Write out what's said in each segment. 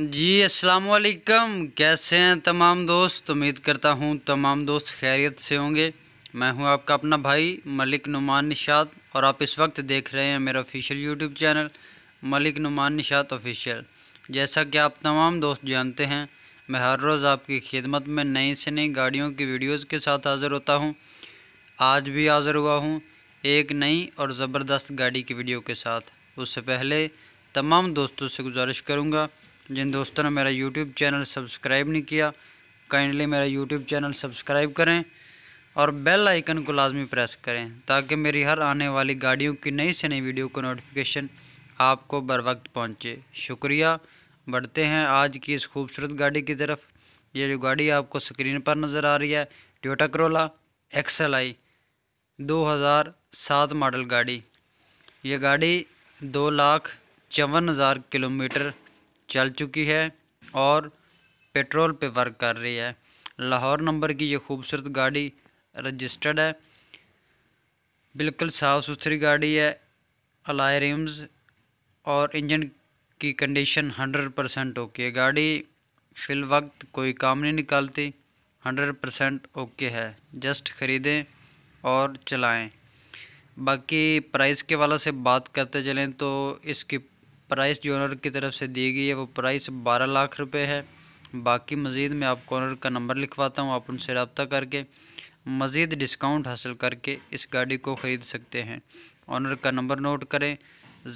जी अस्सलाम वालेकुम कैसे हैं तमाम दोस्त उम्मीद करता हूं तमाम दोस्त खैरियत से होंगे मैं हूं आपका अपना भाई मलिक नुमान निशात और आप इस वक्त देख रहे हैं मेरा official YouTube channel Malik Numan Nishat official जैसा कि आप तमाम दोस्त जानते हैं मैं हर रोज़ आपकी खिदमत में नई से नई गाड़ियों की वीडियोज़ के साथ हाज़िर होता हूँ आज भी हाज़िर हुआ हूँ एक नई और ज़बरदस्त गाड़ी की वीडियो के साथ उससे पहले तमाम दोस्तों से गुजारिश करूँगा जिन दोस्तों ने मेरा यूट्यूब चैनल सब्सक्राइब नहीं किया काइंडली मेरा यूट्यूब चैनल सब्सक्राइब करें और बेल आइकन को लाजमी प्रेस करें ताकि मेरी हर आने वाली गाड़ियों की नई से नई वीडियो को नोटिफिकेशन आपको बर वक्त पहुँचे शुक्रिया बढ़ते हैं आज की इस खूबसूरत गाड़ी की तरफ ये जो गाड़ी आपको स्क्रीन पर नज़र आ रही है टोटा करोला एक्सएल आई दो हज़ार सात मॉडल गाड़ी ये गाड़ी दो लाख चौवन हज़ार किलोमीटर चल चुकी है और पेट्रोल पे वर्क कर रही है लाहौर नंबर की ये खूबसूरत गाड़ी रजिस्टर्ड है बिल्कुल साफ़ सुथरी गाड़ी है अलाय रिम्स और इंजन की कंडीशन हंड्रेड परसेंट ओके है गाड़ी फिल वक्त कोई काम नहीं निकालती हंड्रेड परसेंट ओके है जस्ट ख़रीदें और चलाएं बाकी प्राइस के वाला से बात करते चलें तो इसकी प्राइस जो ऑनर की तरफ से दी गई है वो प्राइस बारह लाख रुपए है बाकी मज़ीद मैं आपको ऑनर का नंबर लिखवाता हूँ आप उनसे रबता करके मज़ीद डिस्काउंट हासिल करके इस गाड़ी को ख़रीद सकते हैं ऑनर का नंबर नोट करें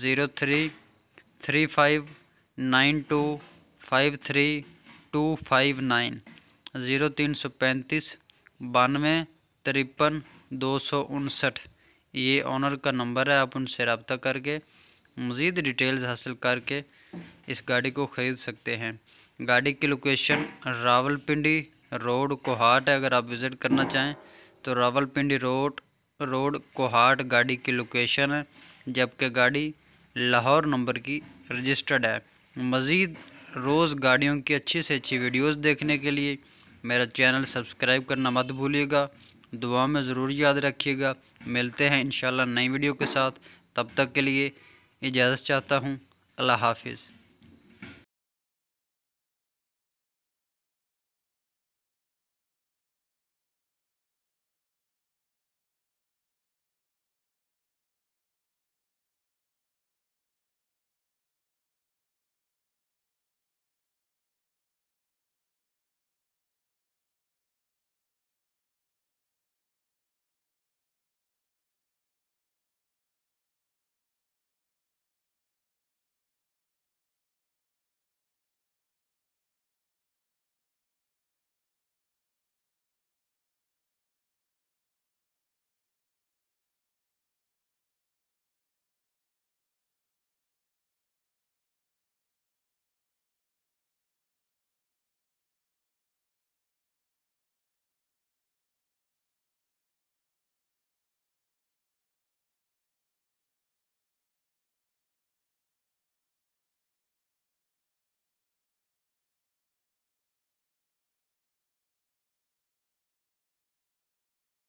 zero three three five nine two five three two five nine zero तीन सौ पैंतीस बानवे तिरपन दो सौ उनसठ ये ऑनर का नंबर है आप उनसे रबता करके मज़ीद डिटेल्स हासिल करके इस गाड़ी को ख़रीद सकते हैं गाड़ी की लोकेशन रावलपिंडी रोड कोहाट है अगर आप विज़िट करना चाहें तो रावलपिंडी रोड रोड कोहाट गाड़ी की लोकेशन है जबकि गाड़ी लाहौर नंबर की रजिस्टर्ड है मज़ीद रोज़ गाड़ियों की अच्छी से अच्छी वीडियोस देखने के लिए मेरा चैनल सब्सक्राइब करना मत भूलिएगा दुआ में ज़रूर याद रखिएगा मिलते हैं इन नई वीडियो के साथ तब तक के लिए इजाज़त चाहता हूँ अल्लाह हाफिज़